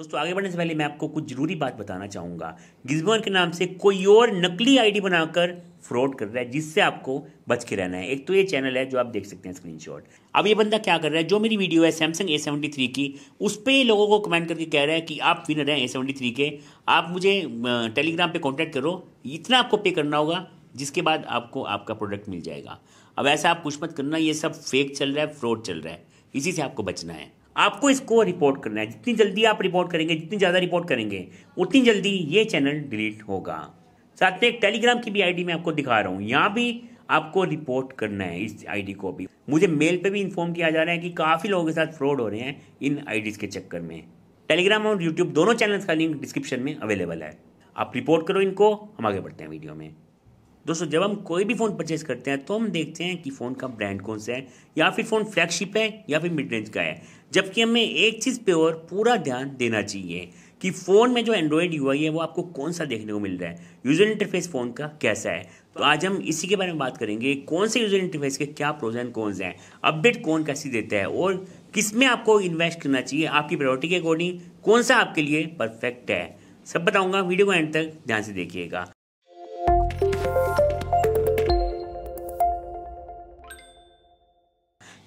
दोस्तों आगे बढ़ने से पहले मैं आपको कुछ ज़रूरी बात बताना चाहूंगा गिजबन के नाम से कोई और नकली आईडी बनाकर फ्रॉड कर रहा है जिससे आपको बच के रहना है एक तो ये चैनल है जो आप देख सकते हैं स्क्रीनशॉट अब ये बंदा क्या कर रहा है जो मेरी वीडियो है सैमसंग ए सेवेंटी थ्री की उस पर लोगों को कमेंट करके कह रहा है कि आप विनर हैं ए सेवेंटी थ्री के आप मुझे टेलीग्राम पर कॉन्टैक्ट करो इतना आपको पे करना होगा जिसके बाद आपको आपका प्रोडक्ट मिल जाएगा अब ऐसा आप कुछ मत करना ये सब फेक चल रहा है फ्रॉड चल रहा है इसी से आपको बचना है आपको इसको रिपोर्ट करना है जितनी जल्दी आप रिपोर्ट करेंगे जितनी ज़्यादा रिपोर्ट करेंगे उतनी जल्दी ये चैनल डिलीट होगा साथ में एक टेलीग्राम की भी आईडी मैं आपको दिखा रहा हूँ यहाँ भी आपको रिपोर्ट करना है इस आईडी को भी मुझे मेल पे भी इन्फॉर्म किया जा रहा है कि काफ़ी लोगों के साथ फ्रॉड हो रहे हैं इन आई के चक्कर में टेलीग्राम और यूट्यूब दोनों चैनल्स का लिंक डिस्क्रिप्शन में अवेलेबल है आप रिपोर्ट करो इनको हम आगे बढ़ते हैं वीडियो में दोस्तों जब हम कोई भी फ़ोन परचेज करते हैं तो हम देखते हैं कि फ़ोन का ब्रांड कौन सा है या फिर फ़ोन फ्लैगशिप है या फिर मिड रेंज का है जबकि हमें एक चीज़ पे और पूरा ध्यान देना चाहिए कि फ़ोन में जो एंड्रॉयड यू है वो आपको कौन सा देखने को मिल रहा है यूज़र इंटरफेस फ़ोन का कैसा है तो आज हम इसी के बारे में बात करेंगे कौन से यूज़र इंटरफेस के क्या प्रोज एंड कौन से हैं अपडेट कौन कैसी देता है और किस में आपको इन्वेस्ट करना चाहिए आपकी प्रायोरिटी के अकॉर्डिंग कौन सा आपके लिए परफेक्ट है सब बताऊंगा वीडियो को एंड तक ध्यान से देखिएगा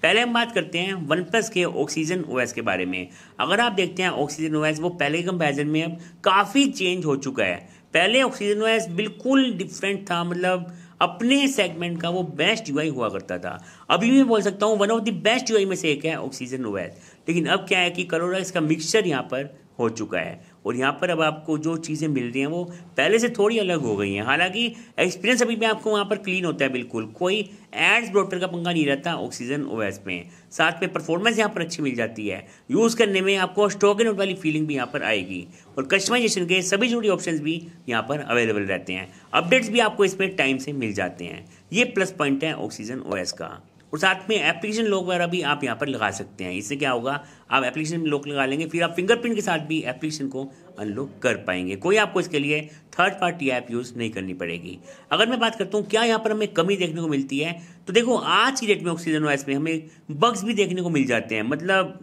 पहले हम बात करते हैं वन प्लस के ऑक्सीजन ओ के बारे में अगर आप देखते हैं ऑक्सीजन ओ वो पहले के कंपेरिजन में अब काफ़ी चेंज हो चुका है पहले ऑक्सीजन ओ बिल्कुल डिफरेंट था मतलब अपने सेगमेंट का वो बेस्ट यू हुआ करता था अभी मैं बोल सकता हूँ one of the best UI में से एक है ऑक्सीजन ओ लेकिन अब क्या है कि करोरा इसका मिक्सचर यहाँ पर हो चुका है और यहाँ पर अब आपको जो चीज़ें मिल रही हैं वो पहले से थोड़ी अलग हो गई हैं हालांकि एक्सपीरियंस अभी भी आपको वहाँ पर क्लीन होता है बिल्कुल कोई एड्स ब्रोटर का पंगा नहीं रहता ऑक्सीजन एस में साथ में परफॉर्मेंस यहाँ पर अच्छी मिल जाती है यूज़ करने में आपको स्टॉक एंड वाली फीलिंग भी यहाँ पर आएगी और कस्टमाइजेशन के सभी जुड़ी ऑप्शन भी यहाँ पर अवेलेबल रहते हैं अपडेट्स भी आपको इसमें टाइम से मिल जाते हैं ये प्लस पॉइंट है ऑक्सीजन ओ का और साथ में एप्लीकेशन लॉक वगैरह भी आप यहाँ पर लगा सकते हैं इससे क्या होगा आप एप्लीकेशन लॉक लगा लेंगे फिर आप फिंगरप्रिंट के साथ भी एप्लीकेशन को अनलॉक कर पाएंगे कोई आपको इसके लिए थर्ड पार्टी ऐप यूज़ नहीं करनी पड़ेगी अगर मैं बात करता हूँ क्या यहाँ पर हमें कमी देखने को मिलती है तो देखो आज की डेट में ऑक्सीजन वाइस में हमें बग्स भी देखने को मिल जाते हैं मतलब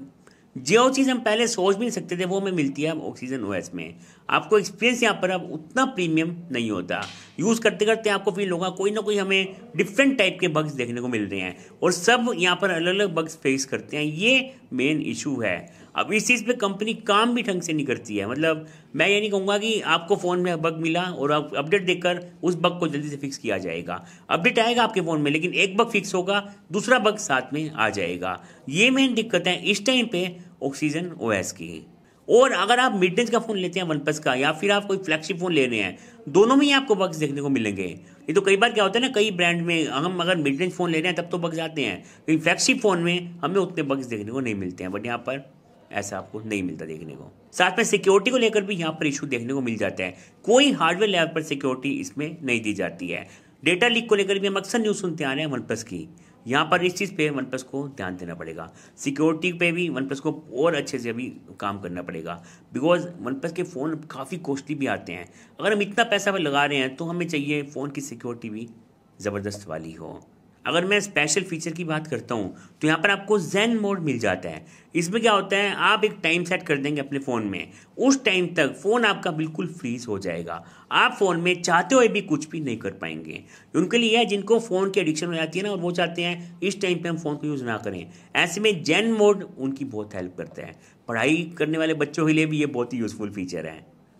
जो चीज़ हम पहले सोच भी नहीं सकते थे वो हमें मिलती है अब ऑक्सीजन ओएस में आपको एक्सपीरियंस यहाँ पर अब उतना प्रीमियम नहीं होता यूज़ करते करते आपको फील होगा कोई ना कोई हमें डिफरेंट टाइप के बग्स देखने को मिल रहे हैं और सब यहाँ पर अलग अलग बग्स फेस करते हैं ये मेन इशू है अब इस चीज़ पे कंपनी काम भी ढंग से नहीं करती है मतलब मैं ये नहीं कहूँगा कि आपको फ़ोन में बग मिला और आप अपडेट देखकर उस बग को जल्दी से फिक्स किया जाएगा अपडेट आएगा आपके फ़ोन में लेकिन एक बग फिक्स होगा दूसरा बग साथ में आ जाएगा ये मेन दिक्कत है इस टाइम पे ऑक्सीजन ओएस की और अगर आप मिड रेंज का फ़ोन लेते हैं वन प्लस का या फिर आप कोई फ्लैगशिप फ़ोन ले रहे हैं दोनों में ही आपको बग्स देखने को मिलेंगे ये तो कई बार क्या होता है ना कई ब्रांड में हम अगर मिड रेंज फ़ोन ले रहे हैं तब तो बग्स आते हैं लेकिन फ्लैक्सी फ़ोन में हमें उतने बग्स देखने को नहीं मिलते हैं बट यहाँ पर ऐसा आपको नहीं मिलता देखने को साथ में सिक्योरिटी को लेकर भी यहाँ पर इशू देखने को मिल जाता है कोई हार्डवेयर लेवल पर सिक्योरिटी इसमें नहीं दी जाती है डेटा लीक को लेकर भी हम अक्सर न्यूज़ सुनते आ रहे हैं वन प्लस की यहाँ पर इस चीज़ पे वन प्लस को ध्यान देना पड़ेगा सिक्योरिटी पे भी वन प्लस को और अच्छे से अभी काम करना पड़ेगा बिकॉज वन प्लस के फ़ोन काफ़ी कॉस्टली भी आते हैं अगर हम इतना पैसा लगा रहे हैं तो हमें चाहिए फ़ोन की सिक्योरिटी भी ज़बरदस्त वाली हो अगर मैं स्पेशल फीचर की बात करता हूँ तो यहाँ पर आपको जैन मोड मिल जाता है इसमें क्या होता है आप एक टाइम सेट कर देंगे अपने फ़ोन में उस टाइम तक फ़ोन आपका बिल्कुल फ्रीज हो जाएगा आप फ़ोन में चाहते हुए भी कुछ भी नहीं कर पाएंगे उनके लिए है जिनको फ़ोन की एडिक्शन हो जाती है ना और वो चाहते हैं इस टाइम पर हम फ़ोन को यूज़ ना करें ऐसे में जैन मोड उनकी बहुत हेल्प करता है पढ़ाई करने वाले बच्चों के लिए भी ये बहुत ही यूज़फुल फीचर है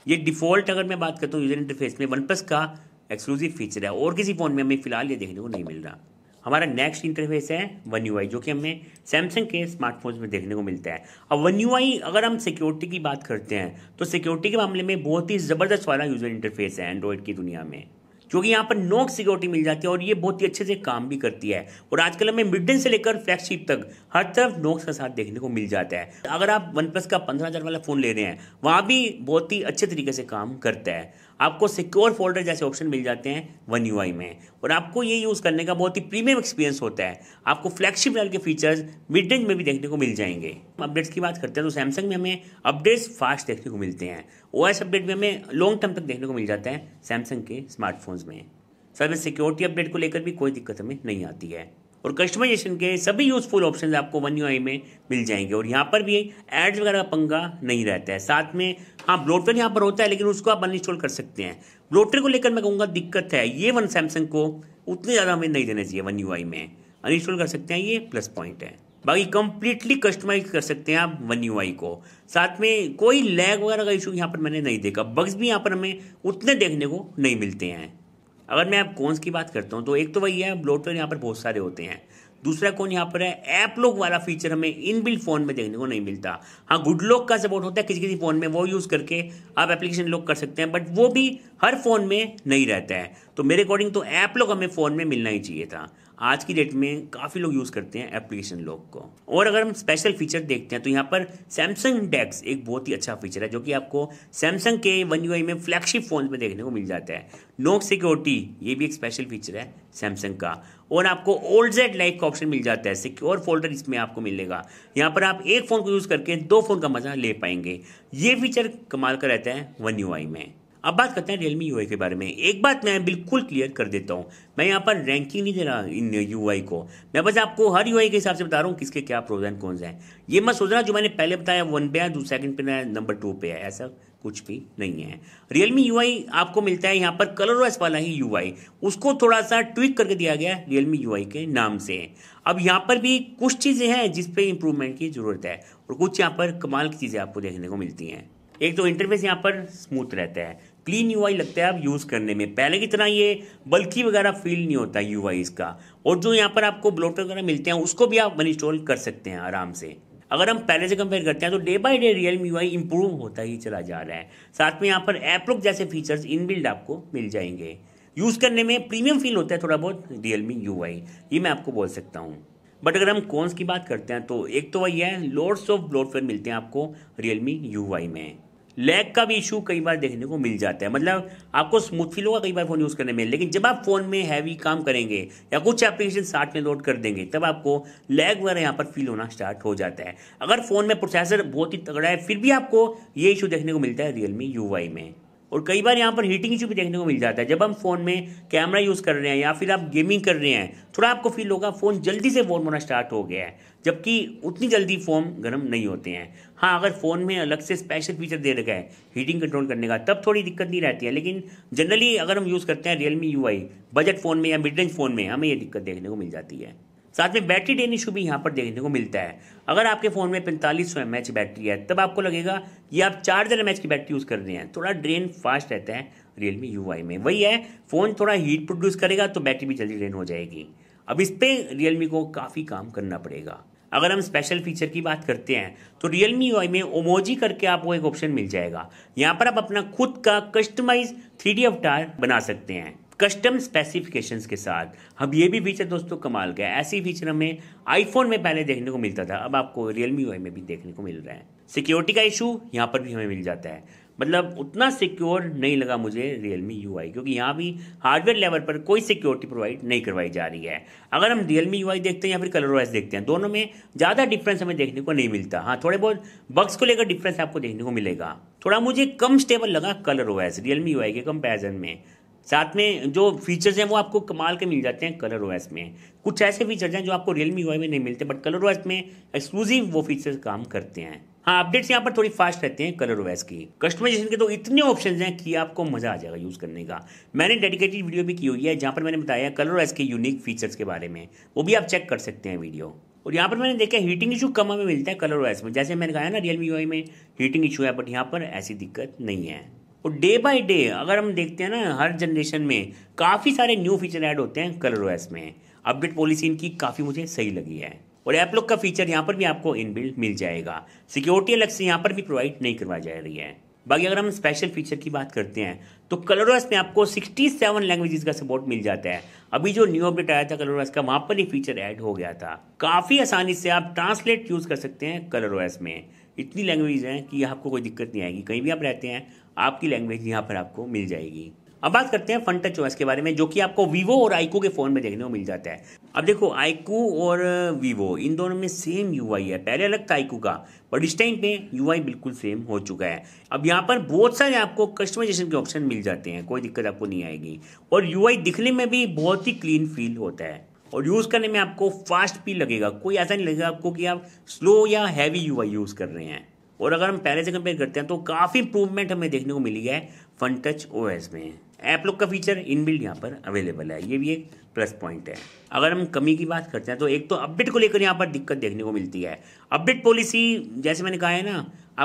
ये डिफ़ॉल्ट अगर मैं बात करता हूँ यूज़र इंटरफेस में वन प्लस का एक्सक्लूसिव फीचर है और किसी फ़ोन में हमें फिलहाल ये देखने को नहीं मिल रहा हमारा नेक्स्ट इंटरफेस है वन यू जो कि हमें सैमसंग के स्मार्टफोन्स में देखने को मिलता है अब वन यू अगर हम सिक्योरिटी की बात करते हैं तो सिक्योरिटी के मामले में बहुत ही ज़बरदस्त वाला यूज़र इंटरफेस है एंड्रॉयड की दुनिया में क्योंकि यहाँ पर नोक सिक्योरिटी मिल जाती है और ये बहुत ही अच्छे से काम भी करती है और आजकल हमें मिडन से लेकर फ्लैगशिप तक हर तरफ नोक्स का साथ देखने को मिल जाता है अगर आप वन प्लस का पंद्रह हज़ार वाला फ़ोन ले रहे हैं वहाँ भी बहुत ही अच्छे तरीके से काम करता है आपको सिक्योर फोल्डर जैसे ऑप्शन मिल जाते हैं वन यू में और आपको ये यूज़ करने का बहुत ही प्रीमियम एक्सपीरियंस होता है आपको फ्लैगशिप लेवल के फीचर्स मिड रेंज में भी देखने को मिल जाएंगे अपडेट्स की बात करते हैं तो सैमसंग में हमें अपडेट्स फास्ट देखने को मिलते हैं ओ अपडेट में हमें लॉन्ग टर्म तक देखने को मिल जाता है सैमसंग के स्मार्टफोन्स में सर्विस सिक्योरिटी अपडेट को लेकर भी कोई दिक्कत हमें नहीं आती है और कस्टमाइजेशन के सभी यूज़फुल ऑप्शन आपको वन यू में मिल जाएंगे और यहाँ पर भी एड्स वगैरह का पंगा नहीं रहता है साथ में हाँ ब्लोटर यहाँ पर होता है लेकिन उसको आप अनइंस्टॉल कर सकते हैं ब्लोटर को लेकर मैं कहूँगा दिक्कत है ये वन सैमसंग को उतने ज़्यादा हमें नहीं देना चाहिए वन यू में अनइंस्टॉल कर सकते हैं ये प्लस पॉइंट है बाकी कंप्लीटली कस्टमाइज कर सकते हैं आप वन यू को साथ में कोई लैग वगैरह का इशू यहाँ पर मैंने नहीं देखा बग्स भी यहाँ पर हमें उतने देखने को नहीं मिलते हैं अगर मैं अब कॉन्स की बात करता हूँ तो एक तो वही है ब्लोटवेयर तो यहाँ पर बहुत सारे होते हैं दूसरा कौन यहाँ पर है ऐप लॉक वाला फीचर हमें बिल्ड फ़ोन में देखने को नहीं मिलता हाँ गुड लॉक का सपोर्ट होता है किसी किसी फ़ोन में वो यूज़ करके आप एप्लीकेशन लॉक कर सकते हैं बट वो भी हर फ़ोन में नहीं रहता है तो मेरे अकॉर्डिंग तो ऐप लॉक हमें फ़ोन में मिलना ही चाहिए था आज की डेट में काफ़ी लोग यूज़ करते हैं एप्लीकेशन लॉक को और अगर हम स्पेशल फीचर देखते हैं तो यहाँ पर सैमसंग डेक्स एक बहुत ही अच्छा फीचर है जो कि आपको सैमसंग के वन यू में फ्लैगशिप फोन में देखने को मिल जाता है नोक सिक्योरिटी ये भी एक स्पेशल फीचर है सैमसंग का और आपको ओल्ड जेड लाइक का ऑप्शन मिल जाता है सिक्योर फोल्डर इसमें आपको मिलेगा यहाँ पर आप एक फ़ोन को यूज़ करके दो फ़ोन का मज़ा ले पाएंगे ये फीचर कमाल का रहता है वन यू में अब बात करते हैं रियलमी यू के बारे में एक बात मैं बिल्कुल क्लियर कर देता हूँ मैं यहाँ पर रैंकिंग नहीं दे रहा इन यू को मैं बस आपको हर यू के हिसाब से बता रहा हूँ किसके क्या प्रोज एंड कौन से हैं ये मत सोच रहा जो मैंने पहले बताया वन पे है सेकंड पे है नंबर टू पे है ऐसा कुछ भी नहीं है रियलमी यू आपको मिलता है यहाँ पर कलरवाइज वाला ही यू उसको थोड़ा सा ट्विक करके दिया गया है रियलमी यू के नाम से अब यहाँ पर भी कुछ चीज़ें हैं जिस इंप्रूवमेंट इम्प्रूवमेंट की ज़रूरत है और कुछ यहाँ पर कमाल की चीज़ें आपको देखने को मिलती हैं एक तो इंटरफेस यहाँ पर स्मूथ रहता है क्लीन यूआई लगता है आप यूज़ करने में पहले की तरह ये बल्कि वगैरह फील नहीं होता यूआई इसका और जो यहाँ पर आपको ब्लोटर वगैरह मिलते हैं उसको भी आप इंस्टॉल कर सकते हैं आराम से अगर हम पहले से कंपेयर करते हैं तो day by day Realme UI improve होता ही चला जा रहा है साथ में यहाँ पर एप्रोक जैसे फीचर्स इनबिल्ड आपको मिल जाएंगे यूज़ करने में प्रीमियम फील होता है थोड़ा बहुत रियल मी यू आई ये मैं आपको बोल सकता हूँ बट अगर हम कॉन्स की बात करते हैं तो एक तो वही है लॉर्ड्स ऑफ ब्लॉटवेयर मिलते हैं आपको रियल मी यू आई में लैग का भी इशू कई बार देखने को मिल जाता है मतलब आपको स्मूथ फील होगा कई बार फ़ोन यूज़ करने में लेकिन जब आप फ़ोन में हैवी काम करेंगे या कुछ एप्लीकेशन साथ में लोड कर देंगे तब आपको लैग वगैरह यहाँ पर फील होना स्टार्ट हो जाता है अगर फ़ोन में प्रोसेसर बहुत ही तगड़ा है फिर भी आपको ये इशू देखने को मिलता है रियलमी यू में और कई बार यहाँ पर हीटिंग इशू भी देखने को मिल जाता है जब हम फोन में कैमरा यूज़ कर रहे हैं या फिर आप गेमिंग कर रहे हैं थोड़ा आपको फील होगा फ़ोन जल्दी से वार्म होना स्टार्ट हो गया है जबकि उतनी जल्दी फ़ोन गर्म नहीं होते हैं हाँ अगर फ़ोन में अलग से स्पेशल फीचर दे रखा है हीटिंग कंट्रोल करने का तब थोड़ी दिक्कत नहीं रहती है लेकिन जनरली अगर हम यूज़ करते हैं रियलमी यू बजट फ़ोन में या मिड रेंज फ़ोन में हमें ये दिक्कत देखने को मिल जाती है साथ में बैटरी डेन इशू भी यहाँ पर देखने को मिलता है अगर आपके फ़ोन में पैंतालीस सौ एम बैटरी है तब आपको लगेगा ये आप चार हज़ार एम की बैटरी यूज़ कर रहे हैं थोड़ा ड्रेन फास्ट रहता है रियलमी यू में वही है फ़ोन थोड़ा हीट प्रोड्यूस करेगा तो बैटरी भी जल्दी ड्रेन हो जाएगी अब इस पर रियलमी को काफ़ी काम करना पड़ेगा अगर हम स्पेशल फीचर की बात करते हैं तो रियलमी यू में ओमोजी करके आपको एक ऑप्शन मिल जाएगा यहाँ पर आप अपना खुद का कस्टमाइज थ्री डी अवतार बना सकते हैं कस्टम स्पेसिफिकेशंस के साथ हम ये भी फीचर दोस्तों कमाल का है ऐसी फीचर हमें आईफोन में पहले देखने को मिलता था अब आपको रियलमी वाई में भी देखने को मिल रहा है सिक्योरिटी का इशू यहाँ पर भी हमें मिल जाता है मतलब उतना सिक्योर नहीं लगा मुझे रियलमी यू आई क्योंकि यहाँ भी हार्डवेयर लेवल पर कोई सिक्योरिटी प्रोवाइड नहीं करवाई जा रही है अगर हम रियलमी यू देखते हैं या फिर कलर वाइज देखते हैं दोनों में ज़्यादा डिफरेंस हमें देखने को नहीं मिलता हाँ थोड़े बहुत बक्स को लेकर डिफरेंस आपको देखने को मिलेगा थोड़ा मुझे कम स्टेबल लगा कलर वाइज रियलमी यू के कंपेरिजन में साथ में जो फीचर्स हैं वो आपको कमाल के मिल जाते हैं कलर ओएस में कुछ ऐसे फीचर्स हैं जो आपको रियलमी वाई में नहीं मिलते बट कलर ओएस में एक्सक्लूसिव वो फीचर्स काम करते हैं हाँ अपडेट्स यहाँ पर थोड़ी फास्ट रहते हैं कलर ओएस की कस्टमाइजेशन के तो इतने ऑप्शन हैं कि आपको मजा आ जाएगा यूज़ करने का मैंने डेडिकेटेड वीडियो भी की हुई है जहाँ पर मैंने बताया कलर ओएस के यूनिक फीचर्स के बारे में वो भी आप चेक कर सकते हैं वीडियो और यहाँ पर मैंने देखा हीटिंग इशू कम हमें मिलता है कलर ओएस में जैसे मैंने कहा ना रियलमी वाई में हीटिंग इशू है बट यहाँ पर ऐसी दिक्कत नहीं है और डे बाय डे अगर हम देखते हैं ना हर जनरेशन में काफ़ी सारे न्यू फीचर ऐड होते हैं कलर ओएस में अपडेट पॉलिसी इनकी काफ़ी मुझे सही लगी है और एपलॉक का फीचर यहाँ पर भी आपको इनबिल्ड मिल जाएगा सिक्योरिटी अलग से यहाँ पर भी प्रोवाइड नहीं करवाई जा रही है बाकी अगर हम स्पेशल फीचर की बात करते हैं तो कलरोस में आपको 67 लैंग्वेजेस का सपोर्ट मिल जाता है अभी जो न्यू अपडेट आया था कलरोस का वहां पर ही फीचर ऐड हो गया था काफ़ी आसानी से आप ट्रांसलेट यूज़ कर सकते हैं कलरोस में इतनी लैंग्वेज है कि आपको कोई दिक्कत नहीं आएगी कहीं भी आप रहते हैं आपकी लैंग्वेज यहाँ पर आपको मिल जाएगी अब बात करते हैं फंड टच ओएस के बारे में जो कि आपको वीवो और आइको के फ़ोन में देखने को मिल जाता है अब देखो आइको और वीवो इन दोनों में सेम यूआई है पहले अलग था आईको का बट इस टाइम पे यूआई बिल्कुल सेम हो चुका है अब यहाँ पर बहुत सारे आपको कस्टमाइजेशन के ऑप्शन मिल जाते हैं कोई दिक्कत आपको नहीं आएगी और यूआई दिखने में भी बहुत ही क्लीन फील होता है और यूज़ करने में आपको फास्ट भी लगेगा कोई ऐसा नहीं लगेगा आपको कि आप स्लो या हैवी यूआई यूज़ कर रहे हैं और अगर हम पहले से कंपेयर करते हैं तो काफ़ी इंप्रूवमेंट हमें देखने को मिली है फन टच ओ में ऐप लुक का फीचर इनबिल्ड यहाँ पर अवेलेबल है ये भी एक प्लस पॉइंट है अगर हम कमी की बात करते हैं तो एक तो अपडेट को लेकर यहाँ पर दिक्कत देखने को मिलती है अपडेट पॉलिसी जैसे मैंने कहा है ना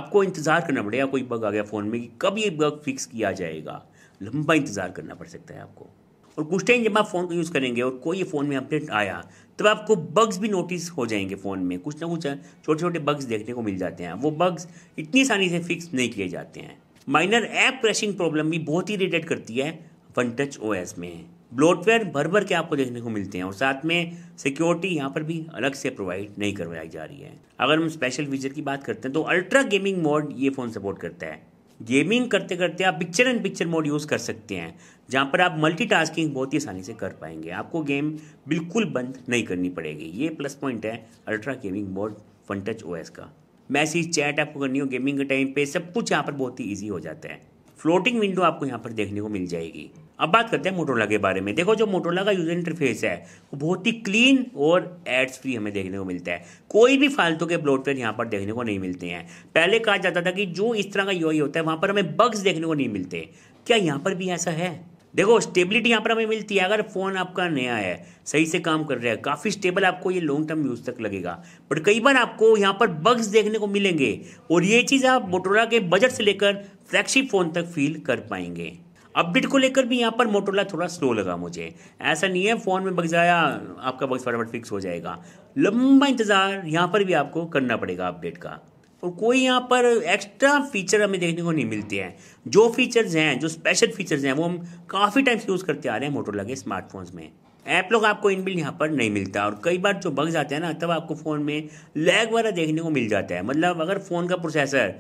आपको इंतज़ार करना पड़ेगा कोई बग आ गया फ़ोन में कि कब ये बग फिक्स किया जाएगा लंबा इंतज़ार करना पड़ सकता है आपको और कुछ टाइम जब आप फ़ोन का यूज़ करेंगे और कोई फ़ोन में अपडेट आया तब तो आपको बग्स भी नोटिस हो जाएंगे फ़ोन में कुछ ना कुछ छोटे छोटे बग्स देखने को मिल जाते हैं वो बग्स इतनी आसानी से फिक्स नहीं किए जाते हैं माइनर ऐप क्रैशिंग प्रॉब्लम भी बहुत ही रिलेट करती है वन टच ओ में ब्लोटवेयर भर भर के आपको देखने को मिलते हैं और साथ में सिक्योरिटी यहाँ पर भी अलग से प्रोवाइड नहीं करवाई जा रही है अगर हम स्पेशल फीचर की बात करते हैं तो अल्ट्रा गेमिंग मोड ये फ़ोन सपोर्ट करता है गेमिंग करते करते आप picture and picture mode use कर सकते हैं जहाँ पर आप मल्टीटास्किंग बहुत ही आसानी से कर पाएंगे आपको गेम बिल्कुल बंद नहीं करनी पड़ेगी ये प्लस पॉइंट है ultra gaming mode Funtouch OS का मैसेज चैट आपको करनी हो गेमिंग के टाइम पे सब कुछ यहाँ पर बहुत ही ईजी हो जाता है फ्लोटिंग विंडो आपको यहाँ पर देखने को मिल जाएगी अब बात करते हैं मोटोला के बारे में देखो जो मोटोला का यूजर इंटरफेस है वो बहुत ही क्लीन और एड्स फ्री हमें देखने को मिलता है कोई भी फालतू के ब्लॉटवेयर यहाँ पर देखने को नहीं मिलते हैं पहले कहा जाता था कि जो इस तरह का यू होता है वहाँ पर हमें बग्स देखने को नहीं मिलते क्या यहाँ पर भी ऐसा है देखो स्टेबिलिटी यहाँ पर हमें मिलती है अगर फ़ोन आपका नया है सही से काम कर रहा है काफ़ी स्टेबल आपको ये लॉन्ग टर्म यूज़ तक लगेगा बट कई बार आपको यहाँ पर बग्स देखने को मिलेंगे और ये चीज़ आप मोटोला के बजट से लेकर फ्लैगशिप फ़ोन तक फील कर पाएंगे अपडेट को लेकर भी यहाँ पर मोटोला थोड़ा स्लो लगा मुझे ऐसा नहीं है फ़ोन में बग जाया आपका बग्स फटाफट फिक्स हो जाएगा लंबा इंतज़ार यहाँ पर भी आपको करना पड़ेगा अपडेट का और कोई यहाँ पर एक्स्ट्रा फीचर हमें देखने को नहीं मिलते हैं जो फीचर्स हैं जो स्पेशल फीचर्स हैं वो हम काफ़ी टाइम से यूज़ करते आ रहे हैं मोटोला के स्मार्टफोन्स में ऐप लोग आपको बिल यहाँ पर नहीं मिलता और कई बार जो बग जाते हैं ना तब आपको फ़ोन में लैग वगैरह देखने को मिल जाता है मतलब अगर फ़ोन का प्रोसेसर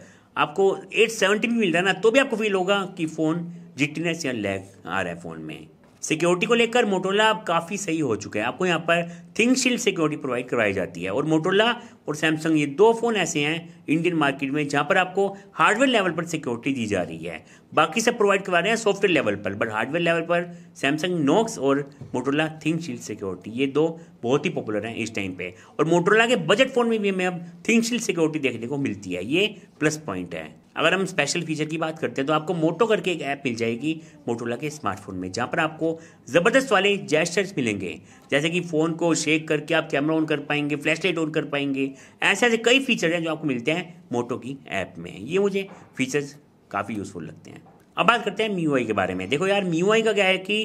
आपको एट सेवेंटी भी मिल रहा है ना तो भी आपको फील होगा कि फ़ोन जिटनेस या लैग आ रहा है फ़ोन में सिक्योरिटी को लेकर मोटोला अब काफ़ी सही हो चुके हैं आपको यहाँ पर थिंक शील्ड सिक्योरिटी प्रोवाइड करवाई जाती है और मोटोला और सैमसंग ये दो फ़ोन ऐसे हैं इंडियन मार्केट में जहाँ पर आपको हार्डवेयर लेवल पर सिक्योरिटी दी जा रही है बाकी सब प्रोवाइड करवा रहे हैं सॉफ्टवेयर लेवल पर बट हार्डवेयर लेवल पर सैमसंग नोक्स और मोटोला थिंक शील्ड सिक्योरिटी ये दो बहुत ही पॉपुलर हैं इस टाइम पे और मोटोला के बजट फ़ोन में भी हमें अब थिंक शील्ड सिक्योरिटी देखने को मिलती है ये प्लस पॉइंट है अगर हम स्पेशल फीचर की बात करते हैं तो आपको मोटो करके एक ऐप मिल जाएगी मोटोला के स्मार्टफोन में जहाँ पर आपको ज़बरदस्त वाले जेस्टर्स मिलेंगे जैसे कि फ़ोन को शेक करके आप कैमरा ऑन कर पाएंगे फ्लैश लाइट ऑन कर पाएंगे ऐसे ऐसे कई फीचर हैं जो आपको मिलते हैं मोटो की ऐप में ये मुझे फीचर्स काफ़ी यूज़फुल लगते हैं अब बात करते हैं मी के बारे में देखो यार मी का क्या है कि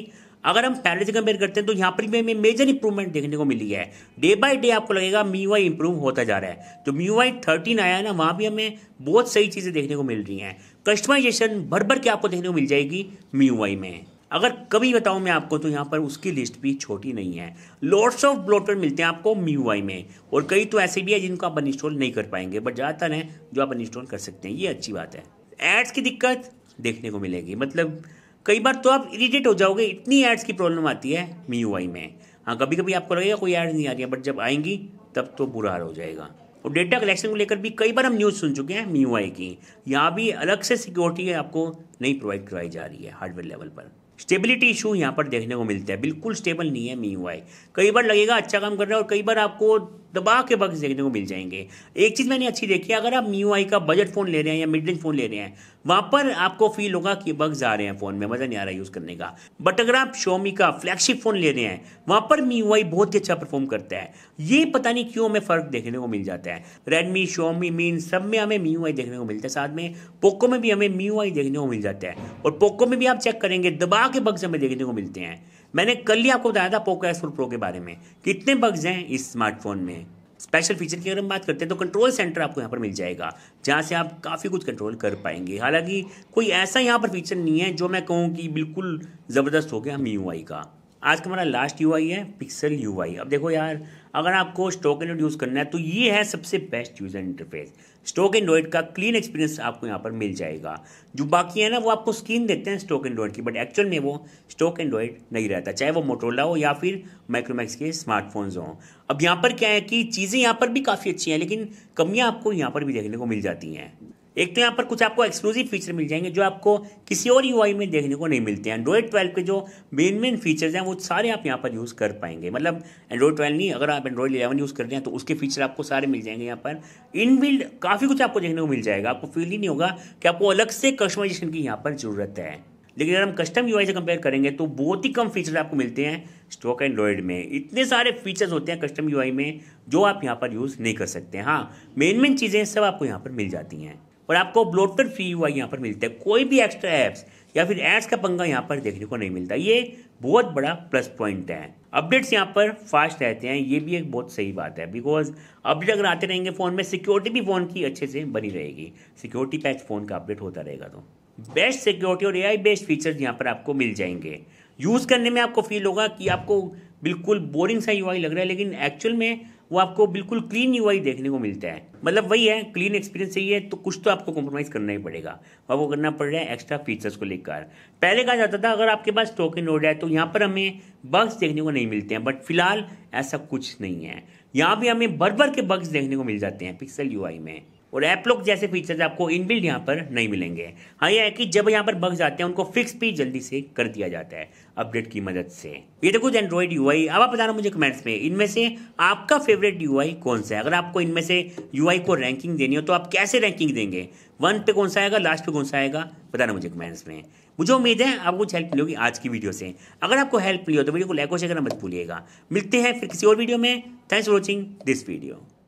अगर हम पहले से कंपेयर करते हैं तो यहाँ पर भी हमें मेजर इंप्रूवमेंट देखने को मिली है डे बाय डे आपको लगेगा मी वाई इंप्रूव होता जा रहा है जो मी वाई थर्टीन आया है ना वहाँ भी हमें बहुत सही चीज़ें देखने को मिल रही हैं कस्टमाइजेशन भर भर के आपको देखने को मिल जाएगी मी वाई में अगर कभी बताऊं मैं आपको तो यहाँ पर उसकी लिस्ट भी छोटी नहीं है लॉट्स ऑफ ब्लॉटवेयर मिलते हैं आपको आई में और कई तो ऐसे भी है जिनको आप इंस्टॉल नहीं कर पाएंगे बट ज़्यादातर हैं जो आप इंस्टॉल कर सकते हैं ये अच्छी बात है एड्स की दिक्कत देखने को मिलेगी मतलब कई बार तो आप इरिटेट हो जाओगे इतनी एड्स की प्रॉब्लम आती है मी में हाँ कभी कभी आपको लगेगा कोई ऐड नहीं आ रही है बट जब आएंगी तब तो बुरा हाल हो जाएगा और डेटा कलेक्शन को लेकर भी कई बार हम न्यूज़ सुन चुके हैं मी की यहाँ भी अलग से सिक्योरिटी आपको नहीं प्रोवाइड करवाई जा रही है हार्डवेयर लेवल पर स्टेबिलिटी इशू यहाँ पर देखने को मिलता है बिल्कुल स्टेबल नहीं है मी कई बार लगेगा अच्छा काम कर रहा है और कई बार आपको दबा के बक्स देखने को मिल जाएंगे एक चीज़ मैंने अच्छी देखी अगर आप न्यू आई का बजट फ़ोन ले रहे हैं या मिड रेंज फ़ोन ले रहे हैं वहां पर आपको फील होगा कि बग्स आ रहे हैं फ़ोन में मज़ा नहीं आ रहा है यूज़ करने का बट अगर आप शोमी का फ्लैगशिप फ़ोन ले रहे हैं वहां पर मी आई बहुत ही अच्छा परफॉर्म करता है ये पता नहीं क्यों हमें फ़र्क देखने को मिल जाता है रेडमी शोमी मीन सब में हमें मी आई देखने को मिलता है साथ में पोको में भी हमें मी आई देखने को मिल जाता है और पोको में भी आप चेक करेंगे दबा के बग्स हमें देखने को मिलते हैं मैंने कल ही आपको बताया था पोको एस फोर प्रो के बारे में कितने बग्स हैं इस स्मार्टफोन में स्पेशल फीचर की अगर हम बात करते हैं तो कंट्रोल सेंटर आपको यहाँ पर मिल जाएगा जहाँ से आप काफ़ी कुछ कंट्रोल कर पाएंगे हालांकि कोई ऐसा यहाँ पर फीचर नहीं है जो मैं कहूँ कि बिल्कुल ज़बरदस्त हो गया मी का आज का हमारा लास्ट यू है पिक्सल यू अब देखो यार अगर आपको स्टॉक एंड यूज़ करना है तो ये है सबसे best user interface stock Android का क्लीन एक्सपीरियंस आपको यहाँ पर मिल जाएगा जो बाकी है ना वो आपको स्क्रीन देखते हैं स्टॉक एंड्रॉइड की बट एक्चुअल में वो स्टॉक एंड्रॉइड नहीं रहता चाहे वो मोटोला हो या फिर माइक्रोमैक्स के स्मार्टफोन्स हों अब यहाँ पर क्या है कि चीज़ें यहाँ पर भी काफ़ी अच्छी हैं लेकिन कमियाँ आपको यहाँ पर भी देखने को मिल जाती हैं एक तो यहाँ पर कुछ आपको एक्सक्लूसिव फीचर मिल जाएंगे जो आपको किसी और यूआई में देखने को नहीं मिलते हैं एंड्रॉयड ट्वेल्व के जो मेन मेन फीचर्स हैं वो सारे आप यहाँ पर यूज़ कर पाएंगे मतलब एंड्रॉयड ट्वेल्व नहीं अगर आप एंड्रॉयड इलेवन यूज़ कर रहे हैं तो उसके फीचर आपको सारे मिल जाएंगे यहाँ पर इन काफ़ी कुछ आपको देखने को मिल जाएगा आपको फील ही नहीं होगा कि आपको अलग से कस्टमाइजेशन की यहाँ पर ज़रूरत है लेकिन अगर हम कस्टम यूआई से कंपेयर करेंगे तो बहुत ही कम फीचर्स आपको मिलते हैं स्टॉक एंड्रॉयड में इतने सारे फीचर्स होते हैं कस्टम यूआई में जो आप यहाँ पर यूज़ नहीं कर सकते हाँ मेन मेन चीज़ें सब आपको यहाँ पर मिल जाती हैं और आपको ब्लोटर फ्री हुआ यहाँ पर मिलता है कोई भी एक्स्ट्रा ऐप्स या फिर एड्स का पंगा यहाँ पर देखने को नहीं मिलता ये बहुत बड़ा प्लस पॉइंट है अपडेट्स यहाँ पर फास्ट रहते हैं ये भी एक बहुत सही बात है बिकॉज अपडेट अगर आते रहेंगे फ़ोन में सिक्योरिटी भी फ़ोन की अच्छे से बनी रहेगी सिक्योरिटी पैच फ़ोन का अपडेट होता रहेगा तो बेस्ट सिक्योरिटी और एआई बेस्ड फीचर्स यहाँ पर आपको मिल जाएंगे यूज़ करने में आपको फील होगा कि आपको बिल्कुल बोरिंग सा यू लग रहा है लेकिन एक्चुअल में वो आपको बिल्कुल क्लीन यू देखने को मिलता है मतलब वही है क्लीन एक्सपीरियंस चाहिए तो कुछ तो आपको कॉम्प्रोमाइज़ करना ही पड़ेगा और वो करना पड़ रहा है एक्स्ट्रा फीचर्स को लेकर पहले कहा जाता था अगर आपके पास टोकन ओड है तो यहाँ पर हमें बग्स देखने को नहीं मिलते हैं बट फिलहाल ऐसा कुछ नहीं है यहाँ भी हमें भर के बग्स देखने को मिल जाते हैं पिक्सल यू में और एपलॉक जैसे फीचर्स आपको इनबिल्ड यहाँ पर नहीं मिलेंगे हाँ यह है कि जब यहाँ पर बग जाते हैं उनको फिक्स भी जल्दी से कर दिया जाता है अपडेट की मदद से ये तो कुछ एंड्रॉयड यू अब आप बताना मुझे कमेंट्स में इनमें से आपका फेवरेट यू कौन सा है अगर आपको इनमें से यू को रैंकिंग देनी हो तो आप कैसे रैंकिंग देंगे वन पे कौन सा आएगा लास्ट पे कौन सा आएगा बताना मुझे कमेंट्स में मुझे उम्मीद है आपको कुछ हेल्प मिलेगी आज की वीडियो से अगर आपको हेल्प मिली हो तो वीडियो को लाइक और शेयर करना मत भूलिएगा मिलते हैं फिर किसी और वीडियो में thanks for watching this video